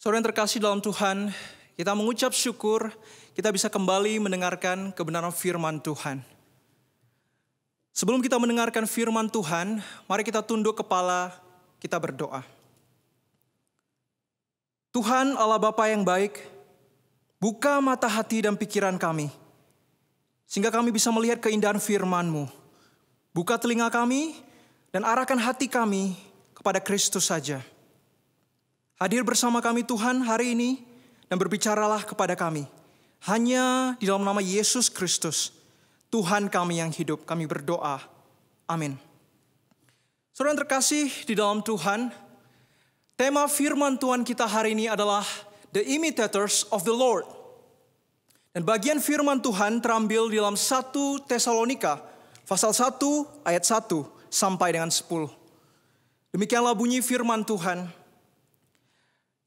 Saudara yang terkasih dalam Tuhan, kita mengucap syukur kita bisa kembali mendengarkan kebenaran firman Tuhan. Sebelum kita mendengarkan firman Tuhan, mari kita tunduk kepala, kita berdoa. Tuhan Allah Bapa yang baik, buka mata hati dan pikiran kami, sehingga kami bisa melihat keindahan firman-Mu. Buka telinga kami dan arahkan hati kami kepada Kristus saja. Hadir bersama kami Tuhan hari ini dan berbicaralah kepada kami. Hanya di dalam nama Yesus Kristus, Tuhan kami yang hidup, kami berdoa. Amin. Saudara terkasih di dalam Tuhan, tema firman Tuhan kita hari ini adalah The Imitators of the Lord. Dan bagian firman Tuhan terambil di dalam 1 Tesalonika pasal 1 ayat 1 sampai dengan 10. Demikianlah bunyi firman Tuhan.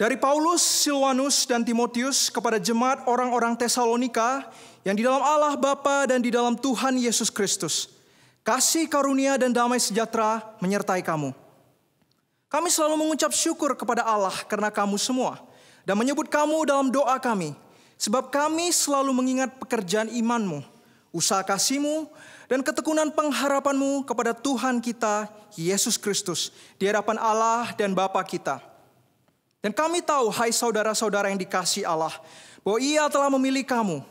Dari Paulus, Silwanus, dan Timotius kepada jemaat orang-orang Tesalonika yang di dalam Allah Bapa dan di dalam Tuhan Yesus Kristus. Kasih karunia dan damai sejahtera menyertai kamu. Kami selalu mengucap syukur kepada Allah karena kamu semua dan menyebut kamu dalam doa kami. Sebab kami selalu mengingat pekerjaan imanmu, usaha kasihmu, dan ketekunan pengharapanmu kepada Tuhan kita, Yesus Kristus, di hadapan Allah dan Bapa kita. Dan kami tahu, hai saudara-saudara yang dikasih Allah, bahwa Ia telah memilih kamu.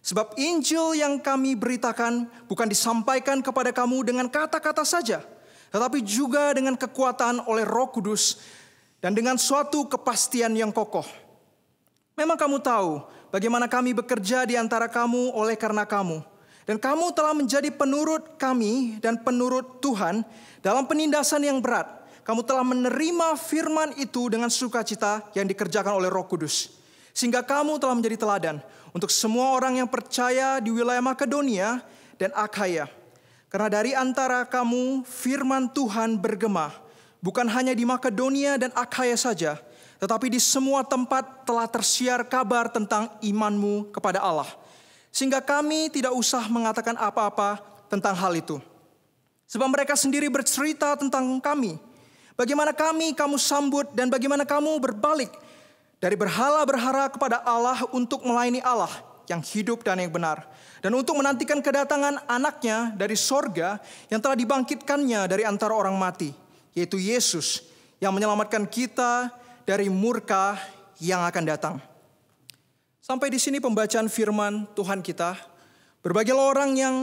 Sebab Injil yang kami beritakan bukan disampaikan kepada kamu dengan kata-kata saja, tetapi juga dengan kekuatan oleh Roh Kudus dan dengan suatu kepastian yang kokoh. Memang kamu tahu bagaimana kami bekerja di antara kamu oleh karena kamu, dan kamu telah menjadi penurut kami dan penurut Tuhan dalam penindasan yang berat kamu telah menerima firman itu dengan sukacita yang dikerjakan oleh Roh Kudus. Sehingga kamu telah menjadi teladan untuk semua orang yang percaya di wilayah Makedonia dan Akhaya. Karena dari antara kamu firman Tuhan bergema, bukan hanya di Makedonia dan Akhaya saja, tetapi di semua tempat telah tersiar kabar tentang imanmu kepada Allah. Sehingga kami tidak usah mengatakan apa-apa tentang hal itu. Sebab mereka sendiri bercerita tentang kami Bagaimana kami kamu sambut dan bagaimana kamu berbalik dari berhala-berhara kepada Allah untuk melayani Allah yang hidup dan yang benar. Dan untuk menantikan kedatangan anaknya dari sorga yang telah dibangkitkannya dari antara orang mati. Yaitu Yesus yang menyelamatkan kita dari murka yang akan datang. Sampai di sini pembacaan firman Tuhan kita. berbagai orang yang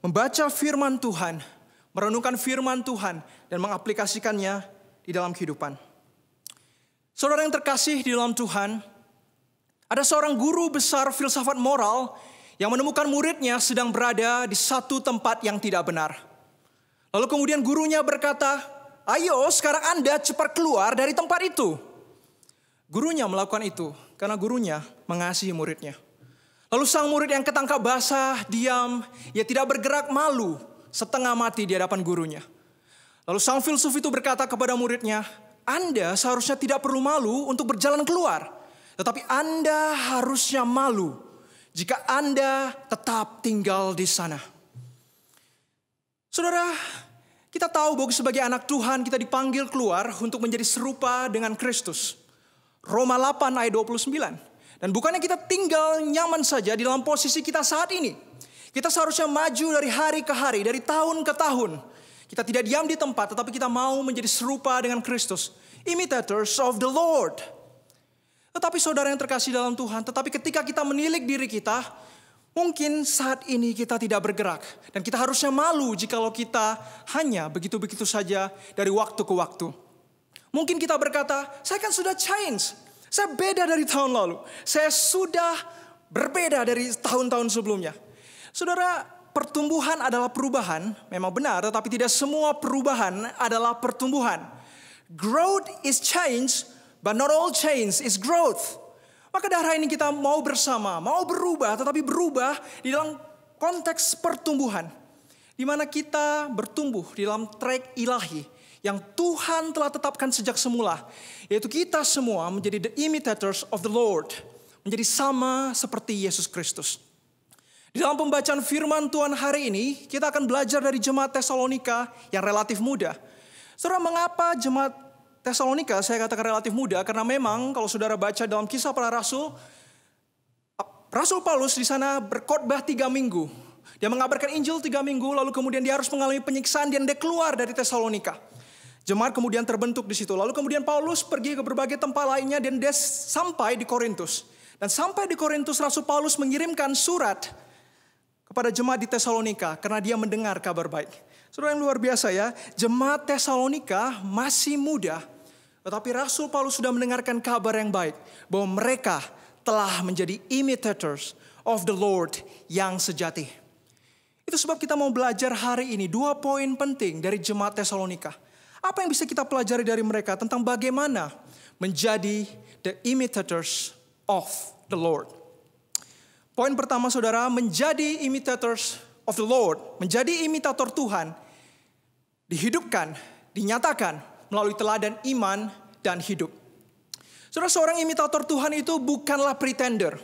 membaca firman Tuhan merenungkan firman Tuhan dan mengaplikasikannya di dalam kehidupan. Saudara yang terkasih di dalam Tuhan, ada seorang guru besar filsafat moral yang menemukan muridnya sedang berada di satu tempat yang tidak benar. Lalu kemudian gurunya berkata, "Ayo, sekarang Anda cepat keluar dari tempat itu." Gurunya melakukan itu karena gurunya mengasihi muridnya. Lalu sang murid yang ketangkap basah, diam, ia tidak bergerak malu setengah mati di hadapan gurunya. Lalu sang filsuf itu berkata kepada muridnya, "Anda seharusnya tidak perlu malu untuk berjalan keluar, tetapi Anda harusnya malu jika Anda tetap tinggal di sana." Saudara, kita tahu bahwa sebagai anak Tuhan kita dipanggil keluar untuk menjadi serupa dengan Kristus. Roma 8 ayat 29. Dan bukannya kita tinggal nyaman saja di dalam posisi kita saat ini. Kita seharusnya maju dari hari ke hari, dari tahun ke tahun. Kita tidak diam di tempat, tetapi kita mau menjadi serupa dengan Kristus. Imitators of the Lord. Tetapi saudara yang terkasih dalam Tuhan, tetapi ketika kita menilik diri kita, mungkin saat ini kita tidak bergerak. Dan kita harusnya malu jikalau kita hanya begitu-begitu saja dari waktu ke waktu. Mungkin kita berkata, saya kan sudah change. Saya beda dari tahun lalu. Saya sudah berbeda dari tahun-tahun sebelumnya. Saudara, pertumbuhan adalah perubahan, memang benar, tetapi tidak semua perubahan adalah pertumbuhan. Growth is change, but not all change is growth. Maka darah ini kita mau bersama, mau berubah, tetapi berubah di dalam konteks pertumbuhan. Di mana kita bertumbuh di dalam track ilahi yang Tuhan telah tetapkan sejak semula. Yaitu kita semua menjadi the imitators of the Lord. Menjadi sama seperti Yesus Kristus. Di dalam pembacaan firman Tuhan hari ini, kita akan belajar dari jemaat Tesalonika yang relatif muda. Saudara, mengapa jemaat Tesalonika saya katakan relatif muda? Karena memang kalau saudara baca dalam kisah para rasul, Rasul Paulus di sana berkhotbah tiga minggu. Dia mengabarkan Injil tiga minggu, lalu kemudian dia harus mengalami penyiksaan dan dia keluar dari Tesalonika. Jemaat kemudian terbentuk di situ. Lalu kemudian Paulus pergi ke berbagai tempat lainnya dan dia sampai di Korintus. Dan sampai di Korintus Rasul Paulus mengirimkan surat kepada jemaat di Tesalonika karena dia mendengar kabar baik. Saudara yang luar biasa ya, jemaat Tesalonika masih muda, tetapi Rasul Paulus sudah mendengarkan kabar yang baik bahwa mereka telah menjadi imitators of the Lord yang sejati. Itu sebab kita mau belajar hari ini dua poin penting dari jemaat Tesalonika. Apa yang bisa kita pelajari dari mereka tentang bagaimana menjadi the imitators of the Lord. Poin pertama saudara, menjadi imitators of the Lord, menjadi imitator Tuhan, dihidupkan, dinyatakan melalui teladan iman dan hidup. Saudara, seorang imitator Tuhan itu bukanlah pretender.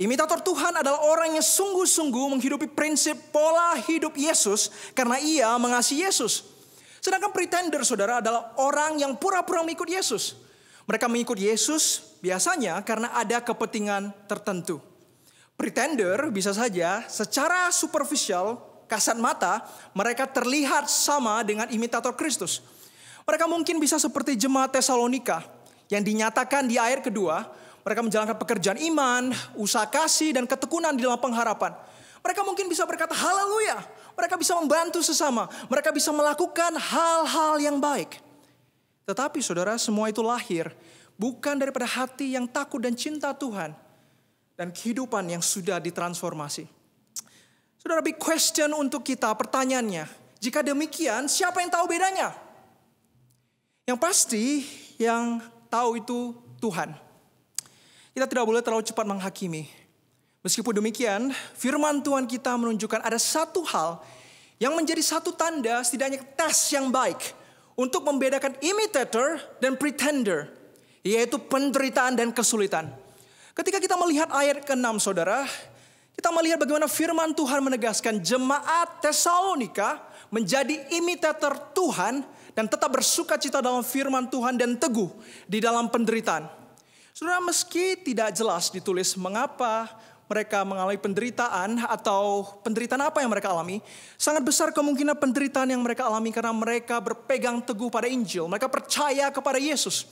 Imitator Tuhan adalah orang yang sungguh-sungguh menghidupi prinsip pola hidup Yesus karena ia mengasihi Yesus. Sedangkan pretender saudara adalah orang yang pura-pura mengikut Yesus. Mereka mengikut Yesus biasanya karena ada kepentingan tertentu. Pretender bisa saja secara superficial, kasat mata, mereka terlihat sama dengan imitator Kristus. Mereka mungkin bisa seperti jemaat Tesalonika yang dinyatakan di ayat kedua, mereka menjalankan pekerjaan iman, usaha kasih, dan ketekunan di dalam pengharapan. Mereka mungkin bisa berkata haleluya. Mereka bisa membantu sesama. Mereka bisa melakukan hal-hal yang baik. Tetapi saudara, semua itu lahir bukan daripada hati yang takut dan cinta Tuhan dan kehidupan yang sudah ditransformasi. Saudara, big question untuk kita, pertanyaannya, jika demikian, siapa yang tahu bedanya? Yang pasti, yang tahu itu Tuhan. Kita tidak boleh terlalu cepat menghakimi. Meskipun demikian, firman Tuhan kita menunjukkan ada satu hal yang menjadi satu tanda setidaknya tes yang baik untuk membedakan imitator dan pretender, yaitu penderitaan dan kesulitan. Ketika kita melihat ayat ke-6 saudara, kita melihat bagaimana firman Tuhan menegaskan jemaat Tesalonika menjadi imitator Tuhan dan tetap bersuka cita dalam firman Tuhan dan teguh di dalam penderitaan. Saudara meski tidak jelas ditulis mengapa mereka mengalami penderitaan atau penderitaan apa yang mereka alami, sangat besar kemungkinan penderitaan yang mereka alami karena mereka berpegang teguh pada Injil, mereka percaya kepada Yesus.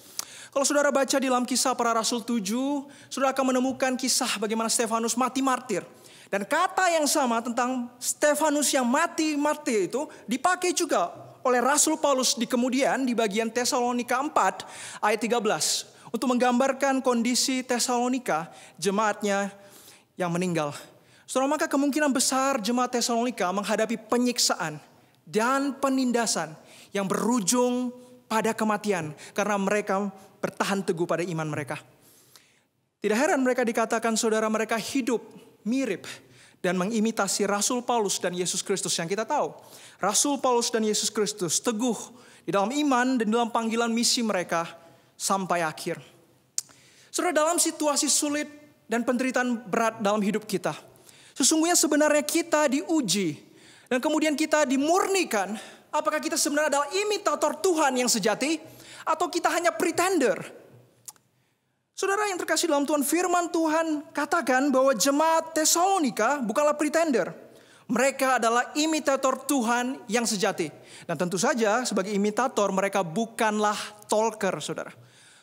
Kalau saudara baca di dalam kisah para rasul tujuh, saudara akan menemukan kisah bagaimana Stefanus mati martir. Dan kata yang sama tentang Stefanus yang mati martir itu dipakai juga oleh Rasul Paulus di kemudian di bagian Tesalonika 4 ayat 13 untuk menggambarkan kondisi Tesalonika jemaatnya yang meninggal. Saudara maka kemungkinan besar jemaat Tesalonika menghadapi penyiksaan dan penindasan yang berujung pada kematian karena mereka bertahan teguh pada iman mereka. Tidak heran mereka dikatakan saudara mereka hidup mirip dan mengimitasi Rasul Paulus dan Yesus Kristus yang kita tahu. Rasul Paulus dan Yesus Kristus teguh di dalam iman dan dalam panggilan misi mereka sampai akhir. Saudara dalam situasi sulit dan penderitaan berat dalam hidup kita. Sesungguhnya sebenarnya kita diuji dan kemudian kita dimurnikan. Apakah kita sebenarnya adalah imitator Tuhan yang sejati? atau kita hanya pretender. Saudara yang terkasih dalam Tuhan, firman Tuhan katakan bahwa jemaat Tesalonika bukanlah pretender. Mereka adalah imitator Tuhan yang sejati. Dan tentu saja sebagai imitator mereka bukanlah talker, saudara.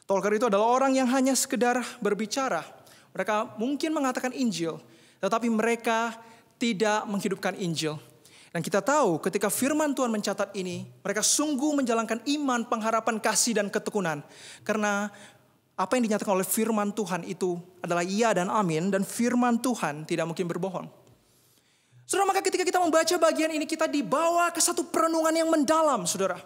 Talker itu adalah orang yang hanya sekedar berbicara. Mereka mungkin mengatakan Injil, tetapi mereka tidak menghidupkan Injil. Dan kita tahu ketika firman Tuhan mencatat ini, mereka sungguh menjalankan iman, pengharapan, kasih, dan ketekunan. Karena apa yang dinyatakan oleh firman Tuhan itu adalah iya dan amin, dan firman Tuhan tidak mungkin berbohong. Saudara, maka ketika kita membaca bagian ini, kita dibawa ke satu perenungan yang mendalam, saudara.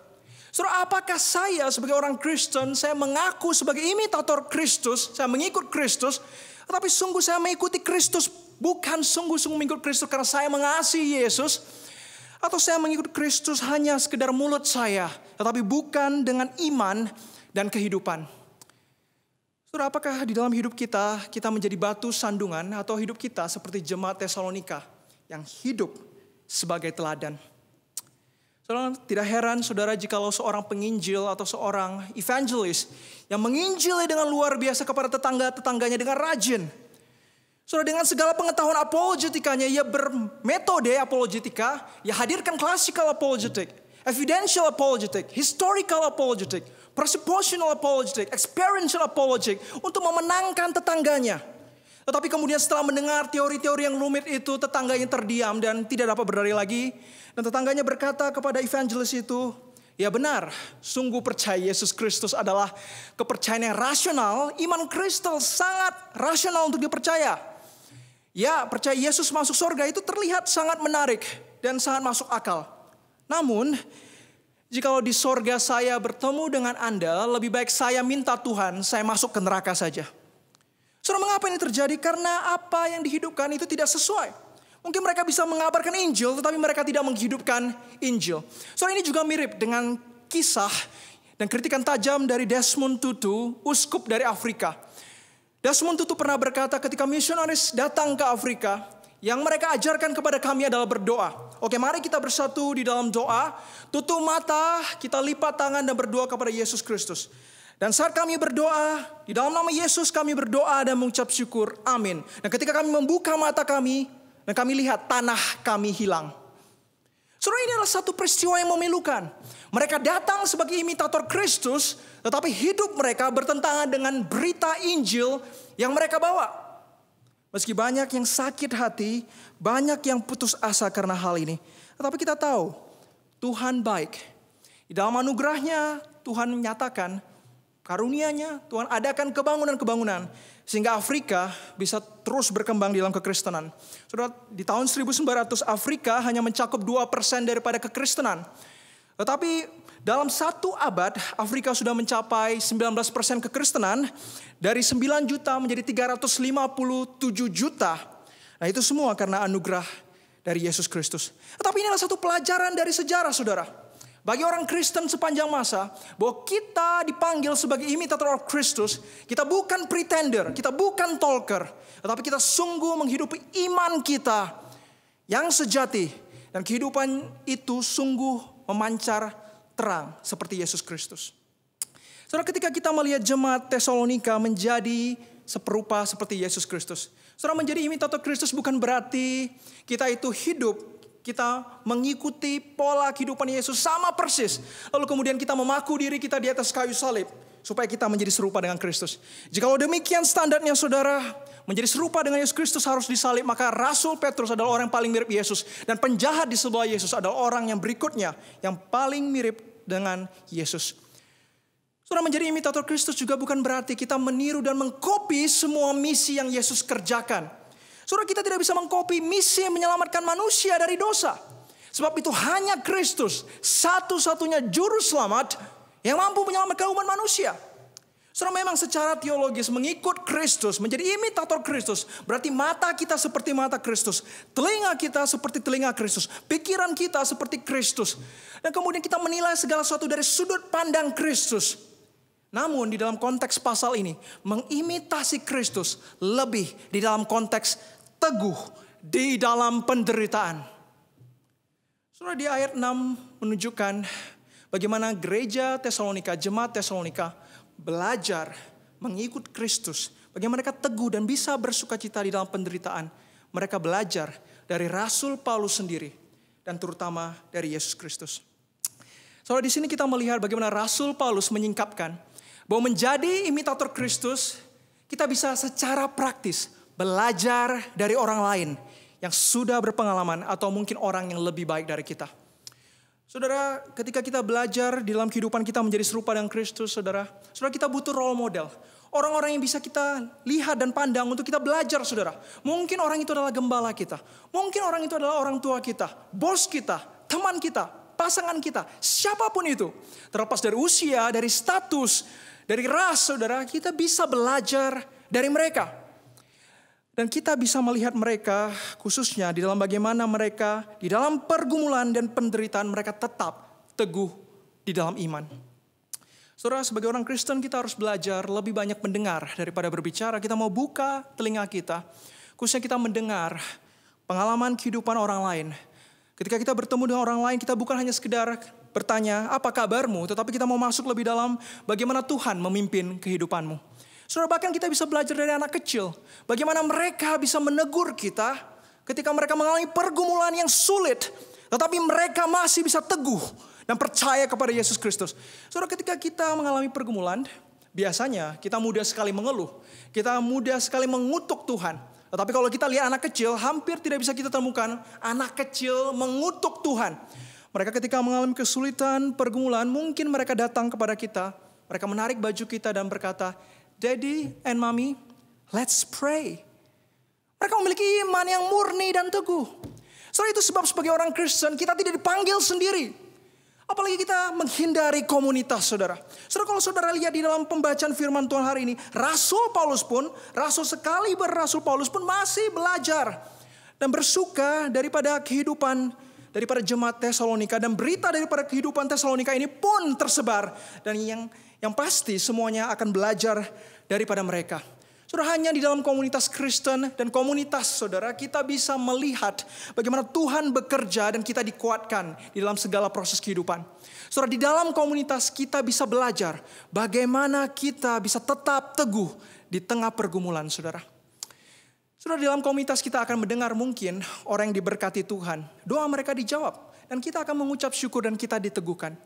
Saudara, apakah saya sebagai orang Kristen, saya mengaku sebagai imitator Kristus, saya mengikut Kristus, tetapi sungguh saya mengikuti Kristus, bukan sungguh-sungguh mengikut Kristus karena saya mengasihi Yesus, atau saya mengikut Kristus hanya sekedar mulut saya, tetapi bukan dengan iman dan kehidupan. Saudara, apakah di dalam hidup kita, kita menjadi batu sandungan atau hidup kita seperti jemaat Tesalonika yang hidup sebagai teladan? Saudara, tidak heran saudara jikalau seorang penginjil atau seorang evangelis yang menginjili dengan luar biasa kepada tetangga-tetangganya dengan rajin. Saudara dengan segala pengetahuan apologetikanya, ia bermetode apologetika, ia hadirkan classical apologetik, evidential apologetik, historical apologetik, presuppositional apologetik, experiential apologetik untuk memenangkan tetangganya. Tetapi kemudian setelah mendengar teori-teori yang rumit itu, tetangganya terdiam dan tidak dapat berdari lagi. Dan tetangganya berkata kepada evangelis itu, Ya benar, sungguh percaya Yesus Kristus adalah kepercayaan yang rasional, iman kristal sangat rasional untuk dipercaya. Ya, percaya Yesus masuk surga itu terlihat sangat menarik dan sangat masuk akal. Namun, jikalau di sorga saya bertemu dengan Anda, lebih baik saya minta Tuhan, saya masuk ke neraka saja. Saudara, mengapa ini terjadi? Karena apa yang dihidupkan itu tidak sesuai. Mungkin mereka bisa mengabarkan Injil, tetapi mereka tidak menghidupkan Injil. Soalnya ini juga mirip dengan kisah dan kritikan tajam dari Desmond Tutu, uskup dari Afrika. Desmond Tutu pernah berkata ketika misionaris datang ke Afrika, yang mereka ajarkan kepada kami adalah berdoa. Oke, mari kita bersatu di dalam doa, tutup mata, kita lipat tangan dan berdoa kepada Yesus Kristus. Dan saat kami berdoa, di dalam nama Yesus kami berdoa dan mengucap syukur. Amin. Dan ketika kami membuka mata kami, dan kami lihat tanah kami hilang. Saudara ini adalah satu peristiwa yang memilukan. Mereka datang sebagai imitator Kristus, tetapi hidup mereka bertentangan dengan berita Injil yang mereka bawa. Meski banyak yang sakit hati, banyak yang putus asa karena hal ini. Tetapi kita tahu, Tuhan baik. Di dalam anugerahnya, Tuhan menyatakan karuniaNya Tuhan adakan kebangunan-kebangunan. Sehingga Afrika bisa terus berkembang dalam kekristenan. Saudara, di tahun 1900 Afrika hanya mencakup 2% daripada kekristenan. Tetapi dalam satu abad Afrika sudah mencapai 19% kekristenan dari 9 juta menjadi 357 juta. Nah itu semua karena anugerah dari Yesus Kristus. Tetapi ini adalah satu pelajaran dari sejarah saudara bagi orang Kristen sepanjang masa, bahwa kita dipanggil sebagai imitator of Kristus, kita bukan pretender, kita bukan talker, tetapi kita sungguh menghidupi iman kita yang sejati dan kehidupan itu sungguh memancar terang seperti Yesus Kristus. Saudara ketika kita melihat jemaat Tesalonika menjadi seperupa seperti Yesus Kristus. Saudara menjadi imitator Kristus bukan berarti kita itu hidup kita mengikuti pola kehidupan Yesus sama persis. Lalu kemudian kita memaku diri kita di atas kayu salib. Supaya kita menjadi serupa dengan Kristus. Jika demikian standarnya saudara menjadi serupa dengan Yesus Kristus harus disalib. Maka Rasul Petrus adalah orang yang paling mirip Yesus. Dan penjahat di sebelah Yesus adalah orang yang berikutnya. Yang paling mirip dengan Yesus. Saudara menjadi imitator Kristus juga bukan berarti kita meniru dan mengkopi semua misi yang Yesus kerjakan Saudara kita tidak bisa mengkopi misi menyelamatkan manusia dari dosa. Sebab itu hanya Kristus satu-satunya juru selamat yang mampu menyelamatkan umat manusia. Saudara memang secara teologis mengikut Kristus, menjadi imitator Kristus. Berarti mata kita seperti mata Kristus. Telinga kita seperti telinga Kristus. Pikiran kita seperti Kristus. Dan kemudian kita menilai segala sesuatu dari sudut pandang Kristus. Namun di dalam konteks pasal ini, mengimitasi Kristus lebih di dalam konteks teguh di dalam penderitaan. Surah di ayat 6 menunjukkan bagaimana gereja Tesalonika, jemaat Tesalonika belajar mengikut Kristus. Bagaimana mereka teguh dan bisa bersuka cita di dalam penderitaan. Mereka belajar dari Rasul Paulus sendiri dan terutama dari Yesus Kristus. Saudara, di sini kita melihat bagaimana Rasul Paulus menyingkapkan bahwa menjadi imitator Kristus, kita bisa secara praktis belajar dari orang lain yang sudah berpengalaman atau mungkin orang yang lebih baik dari kita. Saudara, ketika kita belajar di dalam kehidupan kita menjadi serupa dengan Kristus, saudara, saudara kita butuh role model. Orang-orang yang bisa kita lihat dan pandang untuk kita belajar, saudara. Mungkin orang itu adalah gembala kita. Mungkin orang itu adalah orang tua kita, bos kita, teman kita, pasangan kita, siapapun itu. Terlepas dari usia, dari status, dari ras, saudara, kita bisa belajar dari mereka. Dan kita bisa melihat mereka khususnya di dalam bagaimana mereka di dalam pergumulan dan penderitaan mereka tetap teguh di dalam iman. Saudara, sebagai orang Kristen kita harus belajar lebih banyak mendengar daripada berbicara. Kita mau buka telinga kita, khususnya kita mendengar pengalaman kehidupan orang lain. Ketika kita bertemu dengan orang lain, kita bukan hanya sekedar bertanya, apa kabarmu? Tetapi kita mau masuk lebih dalam bagaimana Tuhan memimpin kehidupanmu. Saudara bahkan kita bisa belajar dari anak kecil. Bagaimana mereka bisa menegur kita ketika mereka mengalami pergumulan yang sulit. Tetapi mereka masih bisa teguh dan percaya kepada Yesus Kristus. Saudara ketika kita mengalami pergumulan, biasanya kita mudah sekali mengeluh. Kita mudah sekali mengutuk Tuhan. Tetapi kalau kita lihat anak kecil, hampir tidak bisa kita temukan anak kecil mengutuk Tuhan. Mereka ketika mengalami kesulitan, pergumulan, mungkin mereka datang kepada kita. Mereka menarik baju kita dan berkata, Daddy and Mommy, let's pray. Mereka memiliki iman yang murni dan teguh. Soal itu sebab sebagai orang Kristen kita tidak dipanggil sendiri. Apalagi kita menghindari komunitas saudara. Saudara kalau saudara lihat di dalam pembacaan firman Tuhan hari ini. Rasul Paulus pun, rasul sekali berrasul Paulus pun masih belajar. Dan bersuka daripada kehidupan daripada jemaat Tesalonika. Dan berita daripada kehidupan Tesalonika ini pun tersebar. Dan yang yang pasti semuanya akan belajar daripada mereka. Saudara, hanya di dalam komunitas Kristen dan komunitas saudara, kita bisa melihat bagaimana Tuhan bekerja dan kita dikuatkan di dalam segala proses kehidupan. Saudara, di dalam komunitas kita bisa belajar bagaimana kita bisa tetap teguh di tengah pergumulan saudara. Saudara, di dalam komunitas kita akan mendengar mungkin orang yang diberkati Tuhan, doa mereka dijawab. Dan kita akan mengucap syukur dan kita diteguhkan.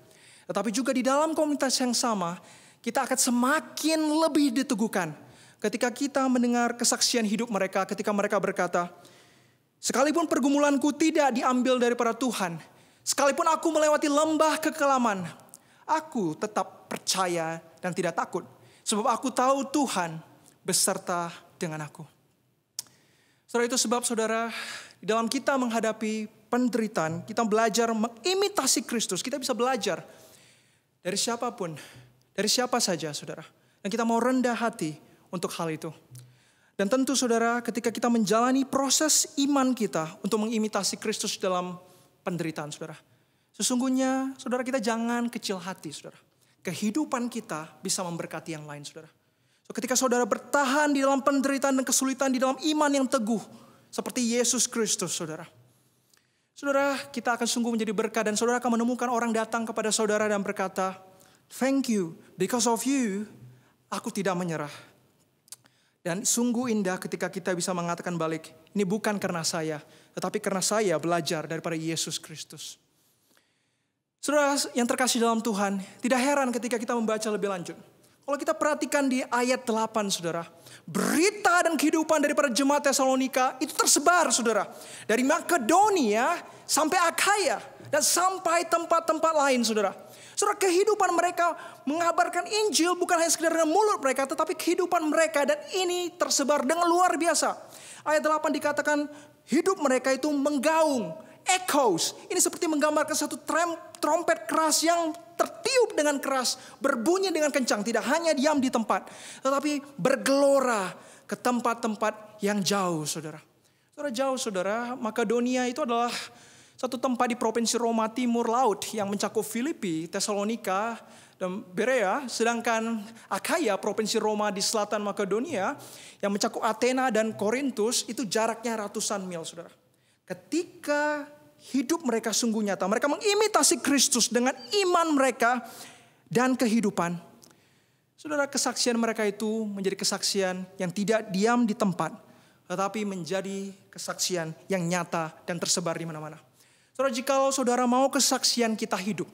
Tetapi juga di dalam komunitas yang sama, kita akan semakin lebih diteguhkan ketika kita mendengar kesaksian hidup mereka, ketika mereka berkata, "Sekalipun pergumulanku tidak diambil daripada Tuhan, sekalipun aku melewati lembah kekelaman, aku tetap percaya dan tidak takut, sebab aku tahu Tuhan beserta dengan aku." Saudara itu sebab saudara, di dalam kita menghadapi penderitaan, kita belajar mengimitasi Kristus, kita bisa belajar dari siapapun, dari siapa saja saudara. Dan kita mau rendah hati untuk hal itu. Dan tentu saudara ketika kita menjalani proses iman kita untuk mengimitasi Kristus dalam penderitaan saudara. Sesungguhnya saudara kita jangan kecil hati saudara. Kehidupan kita bisa memberkati yang lain saudara. So, ketika saudara bertahan di dalam penderitaan dan kesulitan di dalam iman yang teguh. Seperti Yesus Kristus saudara. Saudara, kita akan sungguh menjadi berkat dan saudara akan menemukan orang datang kepada saudara dan berkata, Thank you, because of you, aku tidak menyerah. Dan sungguh indah ketika kita bisa mengatakan balik, ini bukan karena saya, tetapi karena saya belajar daripada Yesus Kristus. Saudara yang terkasih dalam Tuhan, tidak heran ketika kita membaca lebih lanjut. Kalau kita perhatikan di ayat 8 saudara. Berita dan kehidupan daripada jemaat Tesalonika itu tersebar saudara. Dari Makedonia sampai Akaya. Dan sampai tempat-tempat lain saudara. Saudara kehidupan mereka mengabarkan Injil bukan hanya sekedar dengan mulut mereka. Tetapi kehidupan mereka dan ini tersebar dengan luar biasa. Ayat 8 dikatakan hidup mereka itu menggaung echoes. Ini seperti menggambarkan satu trem, trompet keras yang tertiup dengan keras, berbunyi dengan kencang, tidak hanya diam di tempat, tetapi bergelora ke tempat-tempat yang jauh, Saudara. Saudara jauh, Saudara, Makedonia itu adalah satu tempat di provinsi Roma Timur Laut yang mencakup Filipi, Tesalonika, dan Berea, sedangkan Akaya, provinsi Roma di selatan Makedonia, yang mencakup Athena dan Korintus, itu jaraknya ratusan mil, saudara. Ketika hidup mereka sungguh nyata, mereka mengimitasi Kristus dengan iman mereka dan kehidupan. Saudara, kesaksian mereka itu menjadi kesaksian yang tidak diam di tempat, tetapi menjadi kesaksian yang nyata dan tersebar di mana-mana. Saudara, jikalau saudara mau kesaksian kita hidup,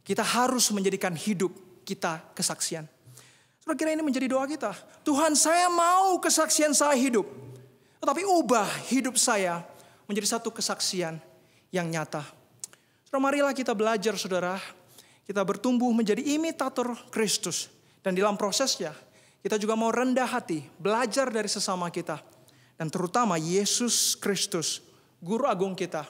kita harus menjadikan hidup kita kesaksian. Saudara kira ini menjadi doa kita. Tuhan saya mau kesaksian saya hidup. Tetapi ubah hidup saya menjadi satu kesaksian yang nyata. Saudara, marilah kita belajar saudara, kita bertumbuh menjadi imitator Kristus. Dan dalam prosesnya, kita juga mau rendah hati, belajar dari sesama kita. Dan terutama Yesus Kristus, Guru Agung kita.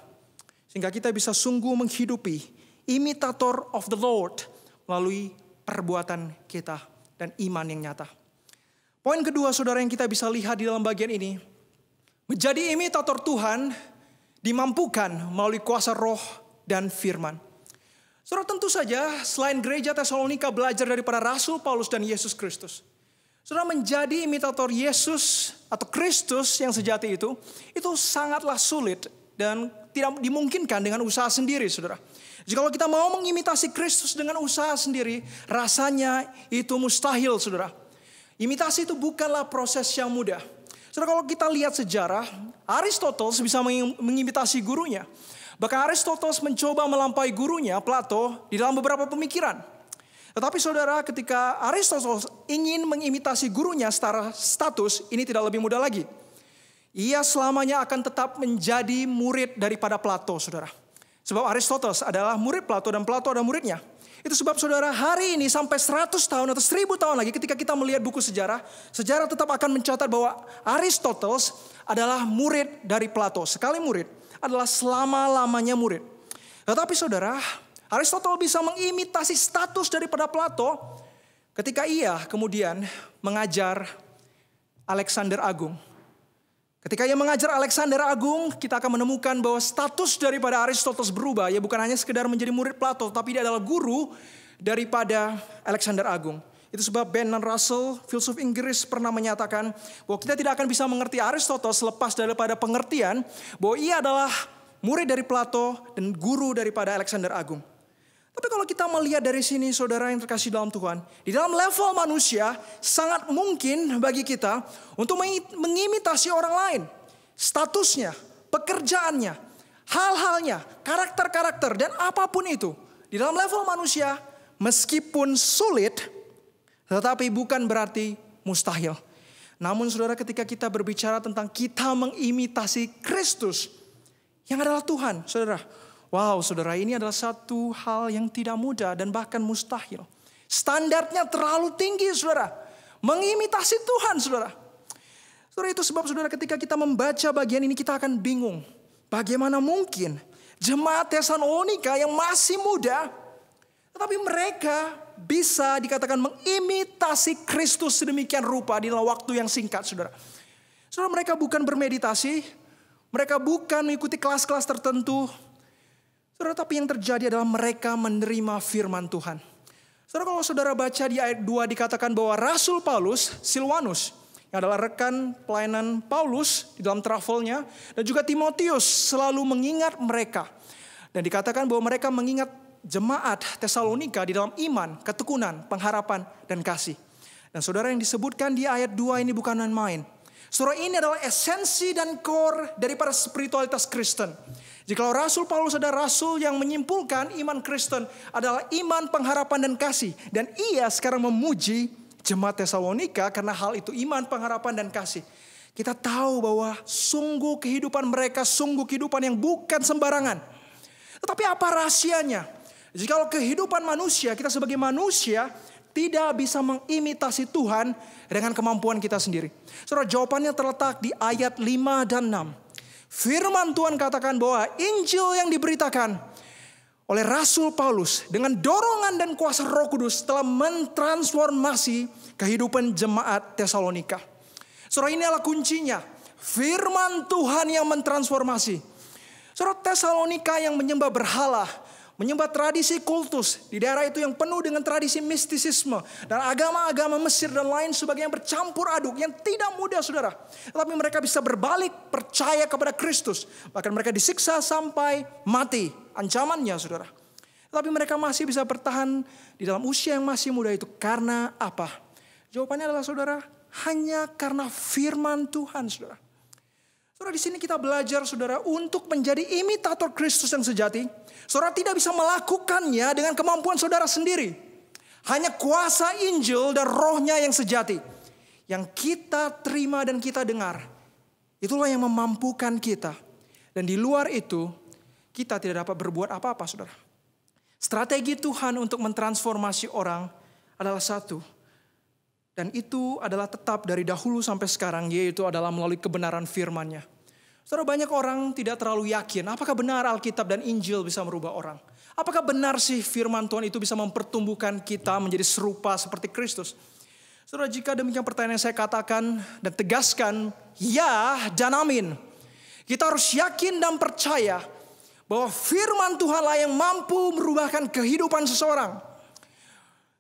Sehingga kita bisa sungguh menghidupi imitator of the Lord melalui perbuatan kita dan iman yang nyata. Poin kedua saudara yang kita bisa lihat di dalam bagian ini, Menjadi imitator Tuhan dimampukan melalui kuasa roh dan firman. Saudara tentu saja selain gereja Tesalonika belajar daripada Rasul Paulus dan Yesus Kristus. Saudara menjadi imitator Yesus atau Kristus yang sejati itu, itu sangatlah sulit dan tidak dimungkinkan dengan usaha sendiri saudara. Jikalau kita mau mengimitasi Kristus dengan usaha sendiri, rasanya itu mustahil saudara. Imitasi itu bukanlah proses yang mudah. Saudara kalau kita lihat sejarah, Aristoteles bisa mengimitasi gurunya. Bahkan Aristoteles mencoba melampaui gurunya, Plato, di dalam beberapa pemikiran. Tetapi saudara ketika Aristoteles ingin mengimitasi gurunya secara status, ini tidak lebih mudah lagi. Ia selamanya akan tetap menjadi murid daripada Plato, saudara. Sebab Aristoteles adalah murid Plato dan Plato adalah muridnya. Itu sebab saudara hari ini sampai 100 tahun atau 1000 tahun lagi ketika kita melihat buku sejarah, sejarah tetap akan mencatat bahwa Aristoteles adalah murid dari Plato. Sekali murid adalah selama-lamanya murid. Tetapi saudara, Aristoteles bisa mengimitasi status daripada Plato ketika ia kemudian mengajar Alexander Agung. Ketika ia mengajar Alexander Agung, kita akan menemukan bahwa status daripada Aristoteles berubah. Ia bukan hanya sekedar menjadi murid Plato, tapi dia adalah guru daripada Alexander Agung. Itu sebab Benan Russell, filsuf Inggris pernah menyatakan bahwa kita tidak akan bisa mengerti Aristoteles lepas daripada pengertian bahwa ia adalah murid dari Plato dan guru daripada Alexander Agung. Tapi kalau kita melihat dari sini saudara yang terkasih dalam Tuhan, di dalam level manusia sangat mungkin bagi kita untuk mengimitasi orang lain. Statusnya, pekerjaannya, hal-halnya, karakter-karakter dan apapun itu. Di dalam level manusia meskipun sulit tetapi bukan berarti mustahil. Namun saudara ketika kita berbicara tentang kita mengimitasi Kristus yang adalah Tuhan, saudara Wow, saudara, ini adalah satu hal yang tidak mudah dan bahkan mustahil. Standarnya terlalu tinggi, saudara. Mengimitasi Tuhan, saudara. Saudara, itu sebab saudara ketika kita membaca bagian ini kita akan bingung. Bagaimana mungkin jemaat Tesalonika yang masih muda, tetapi mereka bisa dikatakan mengimitasi Kristus sedemikian rupa di dalam waktu yang singkat, saudara. Saudara, mereka bukan bermeditasi, mereka bukan mengikuti kelas-kelas tertentu, Saudara, tapi yang terjadi adalah mereka menerima firman Tuhan. Saudara, kalau saudara baca di ayat 2 dikatakan bahwa Rasul Paulus, Silwanus, yang adalah rekan pelayanan Paulus di dalam travelnya, dan juga Timotius selalu mengingat mereka. Dan dikatakan bahwa mereka mengingat jemaat Tesalonika di dalam iman, ketekunan, pengharapan, dan kasih. Dan saudara yang disebutkan di ayat 2 ini bukan main-main. Surah ini adalah esensi dan core daripada spiritualitas Kristen. Jikalau Rasul Paulus ada rasul yang menyimpulkan iman Kristen adalah iman pengharapan dan kasih. Dan ia sekarang memuji jemaat Tesalonika karena hal itu iman pengharapan dan kasih. Kita tahu bahwa sungguh kehidupan mereka sungguh kehidupan yang bukan sembarangan. Tetapi apa rahasianya? Jikalau kehidupan manusia, kita sebagai manusia tidak bisa mengimitasi Tuhan dengan kemampuan kita sendiri. Saudara, jawabannya terletak di ayat 5 dan 6. Firman Tuhan katakan bahwa Injil yang diberitakan oleh Rasul Paulus dengan dorongan dan kuasa Roh Kudus telah mentransformasi kehidupan jemaat Tesalonika. Surah ini adalah kuncinya. Firman Tuhan yang mentransformasi. Surah Tesalonika yang menyembah berhala, menyembah tradisi kultus di daerah itu yang penuh dengan tradisi mistisisme dan agama-agama Mesir dan lain sebagainya yang bercampur aduk yang tidak mudah saudara. Tapi mereka bisa berbalik percaya kepada Kristus. Bahkan mereka disiksa sampai mati ancamannya saudara. Tapi mereka masih bisa bertahan di dalam usia yang masih muda itu karena apa? Jawabannya adalah saudara, hanya karena firman Tuhan saudara. Saudara, di sini kita belajar, saudara, untuk menjadi imitator Kristus yang sejati. Saudara tidak bisa melakukannya dengan kemampuan saudara sendiri. Hanya kuasa Injil dan rohnya yang sejati. Yang kita terima dan kita dengar. Itulah yang memampukan kita. Dan di luar itu, kita tidak dapat berbuat apa-apa, saudara. Strategi Tuhan untuk mentransformasi orang adalah satu. Dan itu adalah tetap dari dahulu sampai sekarang, yaitu adalah melalui kebenaran firmannya. Saudara banyak orang tidak terlalu yakin, apakah benar Alkitab dan Injil bisa merubah orang? Apakah benar sih firman Tuhan itu bisa mempertumbuhkan kita menjadi serupa seperti Kristus? Saudara, jika demikian pertanyaan yang saya katakan dan tegaskan, ya dan amin. Kita harus yakin dan percaya bahwa firman Tuhanlah yang mampu merubahkan kehidupan seseorang.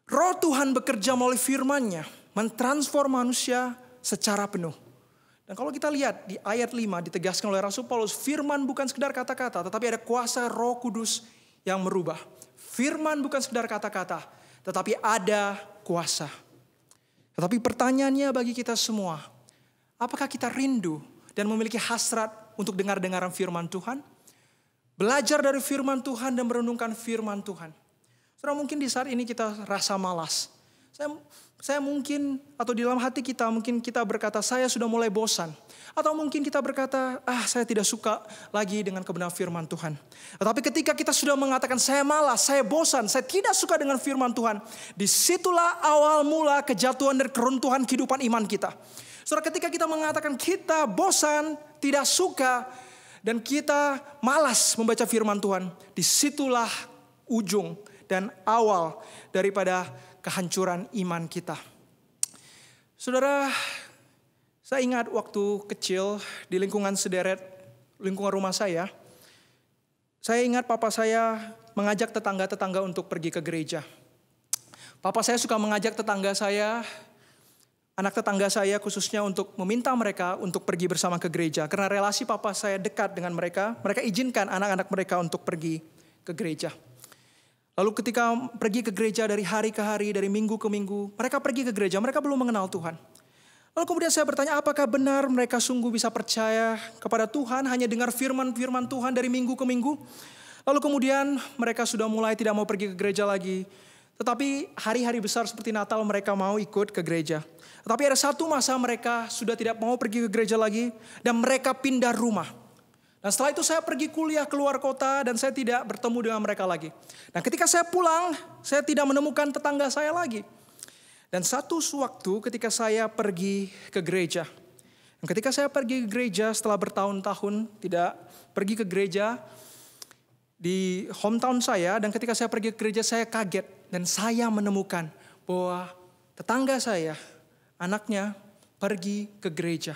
Roh Tuhan bekerja melalui firmannya. nya mentransform manusia secara penuh. Dan kalau kita lihat di ayat 5 ditegaskan oleh Rasul Paulus, firman bukan sekedar kata-kata, tetapi ada kuasa roh kudus yang merubah. Firman bukan sekedar kata-kata, tetapi ada kuasa. Tetapi pertanyaannya bagi kita semua, apakah kita rindu dan memiliki hasrat untuk dengar-dengaran firman Tuhan? Belajar dari firman Tuhan dan merenungkan firman Tuhan. Saudara mungkin di saat ini kita rasa malas. Saya saya mungkin atau di dalam hati kita mungkin kita berkata saya sudah mulai bosan atau mungkin kita berkata ah saya tidak suka lagi dengan kebenaran firman Tuhan. Tetapi ketika kita sudah mengatakan saya malas, saya bosan, saya tidak suka dengan firman Tuhan, disitulah awal mula kejatuhan dan keruntuhan kehidupan iman kita. Saudara ketika kita mengatakan kita bosan, tidak suka dan kita malas membaca firman Tuhan, disitulah ujung dan awal daripada kehancuran iman kita. Saudara, saya ingat waktu kecil di lingkungan sederet, lingkungan rumah saya, saya ingat papa saya mengajak tetangga-tetangga untuk pergi ke gereja. Papa saya suka mengajak tetangga saya, anak tetangga saya khususnya untuk meminta mereka untuk pergi bersama ke gereja. Karena relasi papa saya dekat dengan mereka, mereka izinkan anak-anak mereka untuk pergi ke gereja. Lalu ketika pergi ke gereja dari hari ke hari, dari minggu ke minggu, mereka pergi ke gereja, mereka belum mengenal Tuhan. Lalu kemudian saya bertanya, apakah benar mereka sungguh bisa percaya kepada Tuhan hanya dengar firman-firman Tuhan dari minggu ke minggu? Lalu kemudian mereka sudah mulai tidak mau pergi ke gereja lagi. Tetapi hari-hari besar seperti Natal mereka mau ikut ke gereja. Tetapi ada satu masa mereka sudah tidak mau pergi ke gereja lagi dan mereka pindah rumah. Dan setelah itu saya pergi kuliah keluar kota dan saya tidak bertemu dengan mereka lagi. Nah ketika saya pulang, saya tidak menemukan tetangga saya lagi. Dan satu waktu ketika saya pergi ke gereja. Dan ketika saya pergi ke gereja setelah bertahun-tahun tidak pergi ke gereja di hometown saya. Dan ketika saya pergi ke gereja saya kaget. Dan saya menemukan bahwa tetangga saya, anaknya pergi ke gereja.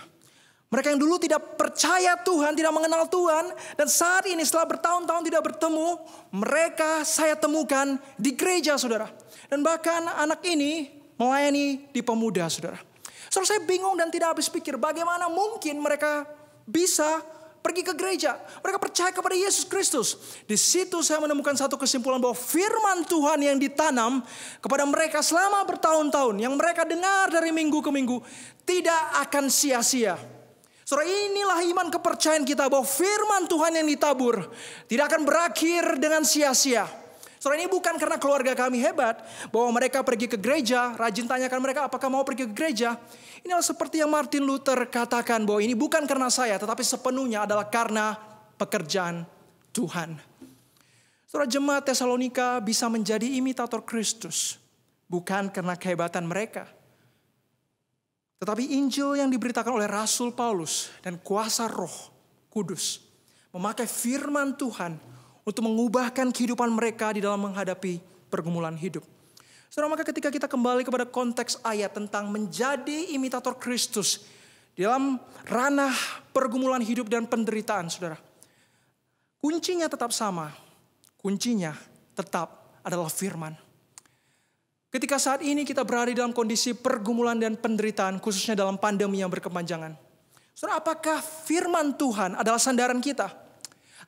Mereka yang dulu tidak percaya Tuhan, tidak mengenal Tuhan, dan saat ini setelah bertahun-tahun tidak bertemu, mereka saya temukan di gereja, saudara. Dan bahkan anak ini melayani di pemuda, saudara. Saudara saya bingung dan tidak habis pikir, bagaimana mungkin mereka bisa pergi ke gereja. Mereka percaya kepada Yesus Kristus. Di situ saya menemukan satu kesimpulan bahwa firman Tuhan yang ditanam kepada mereka selama bertahun-tahun yang mereka dengar dari minggu ke minggu tidak akan sia-sia. Saudara inilah iman kepercayaan kita bahwa firman Tuhan yang ditabur tidak akan berakhir dengan sia-sia. Saudara ini bukan karena keluarga kami hebat bahwa mereka pergi ke gereja, rajin tanyakan mereka apakah mau pergi ke gereja. Ini adalah seperti yang Martin Luther katakan bahwa ini bukan karena saya tetapi sepenuhnya adalah karena pekerjaan Tuhan. Saudara jemaat Tesalonika bisa menjadi imitator Kristus bukan karena kehebatan mereka tetapi Injil yang diberitakan oleh Rasul Paulus dan kuasa roh kudus memakai firman Tuhan untuk mengubahkan kehidupan mereka di dalam menghadapi pergumulan hidup. Saudara, maka ketika kita kembali kepada konteks ayat tentang menjadi imitator Kristus dalam ranah pergumulan hidup dan penderitaan, saudara. Kuncinya tetap sama. Kuncinya tetap adalah firman. Ketika saat ini kita berada dalam kondisi pergumulan dan penderitaan, khususnya dalam pandemi yang berkepanjangan. Saudara, apakah firman Tuhan adalah sandaran kita?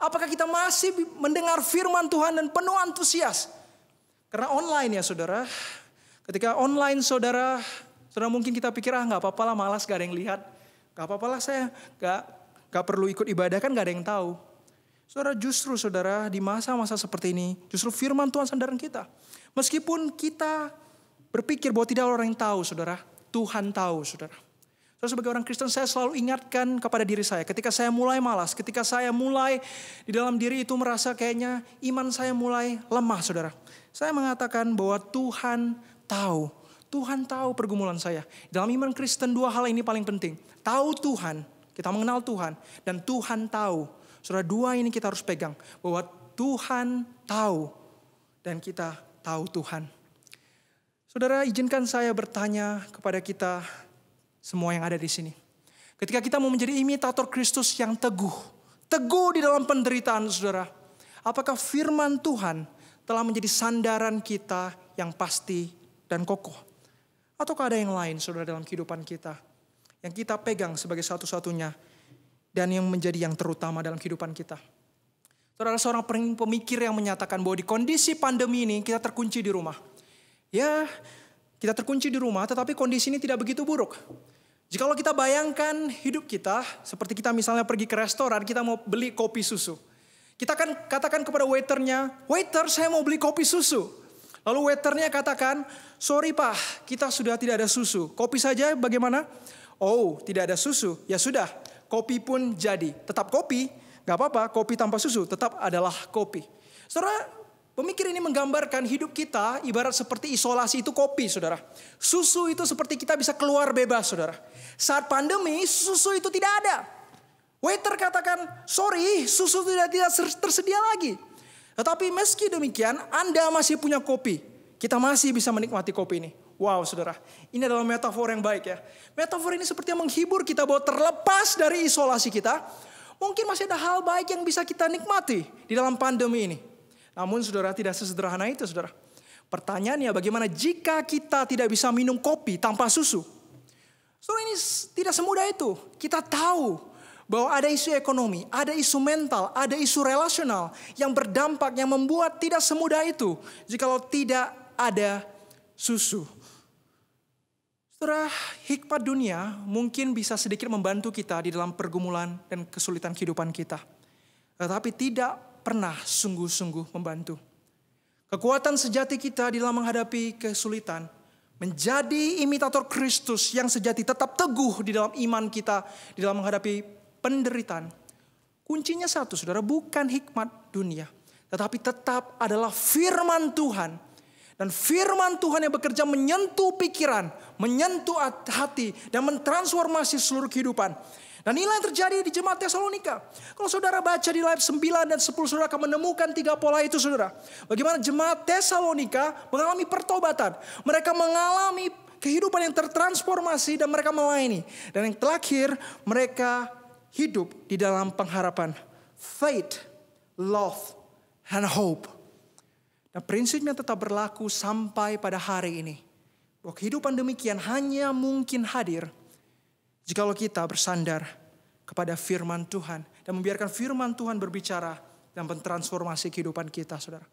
Apakah kita masih mendengar firman Tuhan dan penuh antusias? Karena online ya saudara, ketika online saudara, saudara mungkin kita pikir ah nggak apa-apa lah malas gak ada yang lihat. Gak apa-apa lah saya gak, gak perlu ikut ibadah kan gak ada yang tahu. Saudara justru saudara di masa-masa seperti ini justru firman Tuhan sandaran kita. Meskipun kita berpikir bahwa tidak orang yang tahu saudara, Tuhan tahu saudara. Terus sebagai orang Kristen saya selalu ingatkan kepada diri saya ketika saya mulai malas, ketika saya mulai di dalam diri itu merasa kayaknya iman saya mulai lemah saudara. Saya mengatakan bahwa Tuhan tahu, Tuhan tahu pergumulan saya. Dalam iman Kristen dua hal ini paling penting. Tahu Tuhan, kita mengenal Tuhan dan Tuhan tahu Saudara, dua ini kita harus pegang. Bahwa Tuhan tahu dan kita tahu Tuhan. Saudara, izinkan saya bertanya kepada kita semua yang ada di sini. Ketika kita mau menjadi imitator Kristus yang teguh, teguh di dalam penderitaan saudara, apakah firman Tuhan telah menjadi sandaran kita yang pasti dan kokoh? Ataukah ada yang lain saudara dalam kehidupan kita yang kita pegang sebagai satu-satunya dan yang menjadi yang terutama dalam kehidupan kita. Saudara seorang pemikir yang menyatakan bahwa di kondisi pandemi ini kita terkunci di rumah. Ya, kita terkunci di rumah tetapi kondisi ini tidak begitu buruk. Jikalau kita bayangkan hidup kita, seperti kita misalnya pergi ke restoran, kita mau beli kopi susu. Kita kan katakan kepada waiternya, waiter saya mau beli kopi susu. Lalu waiternya katakan, sorry pak, kita sudah tidak ada susu. Kopi saja bagaimana? Oh, tidak ada susu. Ya sudah, Kopi pun jadi. Tetap kopi, gak apa-apa. Kopi tanpa susu tetap adalah kopi. Saudara, pemikir ini menggambarkan hidup kita ibarat seperti isolasi itu kopi, saudara. Susu itu seperti kita bisa keluar bebas, saudara. Saat pandemi, susu itu tidak ada. Waiter katakan, sorry, susu tidak tidak tersedia lagi. Tetapi meski demikian, Anda masih punya kopi. Kita masih bisa menikmati kopi ini. Wow saudara, ini adalah metafor yang baik ya. Metafor ini seperti yang menghibur kita bahwa terlepas dari isolasi kita, mungkin masih ada hal baik yang bisa kita nikmati di dalam pandemi ini. Namun saudara tidak sesederhana itu saudara. Pertanyaannya bagaimana jika kita tidak bisa minum kopi tanpa susu? Saudara ini tidak semudah itu. Kita tahu bahwa ada isu ekonomi, ada isu mental, ada isu relasional yang berdampak yang membuat tidak semudah itu jikalau tidak ada susu. Saudara, hikmat dunia mungkin bisa sedikit membantu kita di dalam pergumulan dan kesulitan kehidupan kita. Tetapi tidak pernah sungguh-sungguh membantu. Kekuatan sejati kita di dalam menghadapi kesulitan menjadi imitator Kristus yang sejati tetap teguh di dalam iman kita di dalam menghadapi penderitaan. Kuncinya satu, Saudara, bukan hikmat dunia, tetapi tetap adalah firman Tuhan dan firman Tuhan yang bekerja menyentuh pikiran, menyentuh hati, dan mentransformasi seluruh kehidupan. Dan inilah yang terjadi di jemaat Tesalonika. Kalau saudara baca di live 9 dan 10, saudara akan menemukan tiga pola itu saudara. Bagaimana jemaat Tesalonika mengalami pertobatan. Mereka mengalami kehidupan yang tertransformasi dan mereka melayani. Dan yang terakhir, mereka hidup di dalam pengharapan. Faith, love, and hope. Nah prinsipnya tetap berlaku sampai pada hari ini. Bahwa kehidupan demikian hanya mungkin hadir jikalau kita bersandar kepada firman Tuhan. Dan membiarkan firman Tuhan berbicara dan mentransformasi kehidupan kita saudara.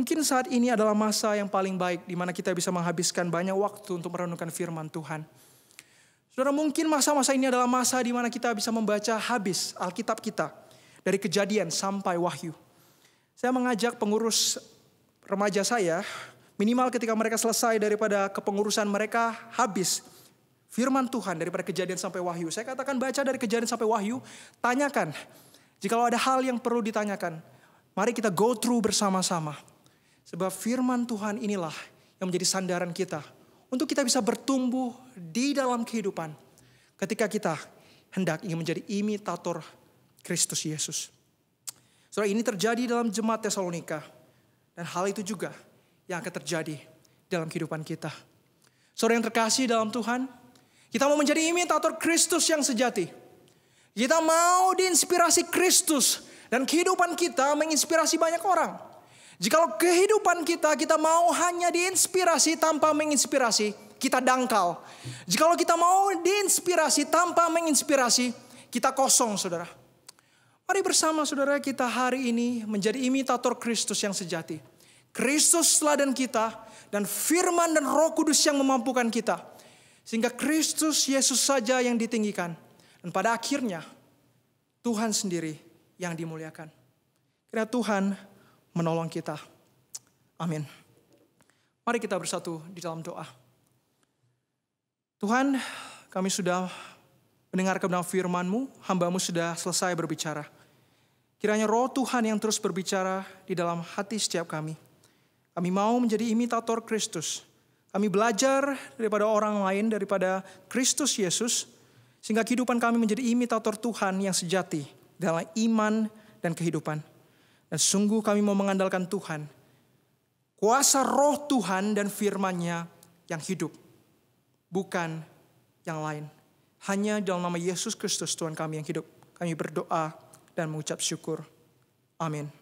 Mungkin saat ini adalah masa yang paling baik di mana kita bisa menghabiskan banyak waktu untuk merenungkan firman Tuhan. Saudara, mungkin masa-masa ini adalah masa di mana kita bisa membaca habis Alkitab kita dari kejadian sampai wahyu. Saya mengajak pengurus remaja saya, minimal ketika mereka selesai daripada kepengurusan mereka habis, firman Tuhan daripada kejadian sampai wahyu. Saya katakan baca dari kejadian sampai wahyu, tanyakan. jika ada hal yang perlu ditanyakan, mari kita go through bersama-sama. Sebab firman Tuhan inilah yang menjadi sandaran kita. Untuk kita bisa bertumbuh di dalam kehidupan. Ketika kita hendak ingin menjadi imitator Kristus Yesus. Saudara ini terjadi dalam jemaat Tesalonika. Dan hal itu juga yang akan terjadi dalam kehidupan kita. Saudara yang terkasih dalam Tuhan, kita mau menjadi imitator Kristus yang sejati. Kita mau diinspirasi Kristus dan kehidupan kita menginspirasi banyak orang. Jikalau kehidupan kita kita mau hanya diinspirasi tanpa menginspirasi, kita dangkal. Jikalau kita mau diinspirasi tanpa menginspirasi, kita kosong, saudara. Mari bersama saudara kita hari ini menjadi imitator Kristus yang sejati. Kristus dan kita dan firman dan roh kudus yang memampukan kita. Sehingga Kristus Yesus saja yang ditinggikan. Dan pada akhirnya Tuhan sendiri yang dimuliakan. Kira Tuhan menolong kita. Amin. Mari kita bersatu di dalam doa. Tuhan, kami sudah mendengar kebenaran firman-Mu, hambamu sudah selesai berbicara. Kiranya roh Tuhan yang terus berbicara di dalam hati setiap kami. Kami mau menjadi imitator Kristus. Kami belajar daripada orang lain, daripada Kristus Yesus, sehingga kehidupan kami menjadi imitator Tuhan yang sejati dalam iman dan kehidupan. Dan sungguh kami mau mengandalkan Tuhan, kuasa roh Tuhan dan firman-Nya yang hidup, bukan yang lain. Hanya dalam nama Yesus Kristus Tuhan kami yang hidup, kami berdoa dan mengucap syukur. Amin.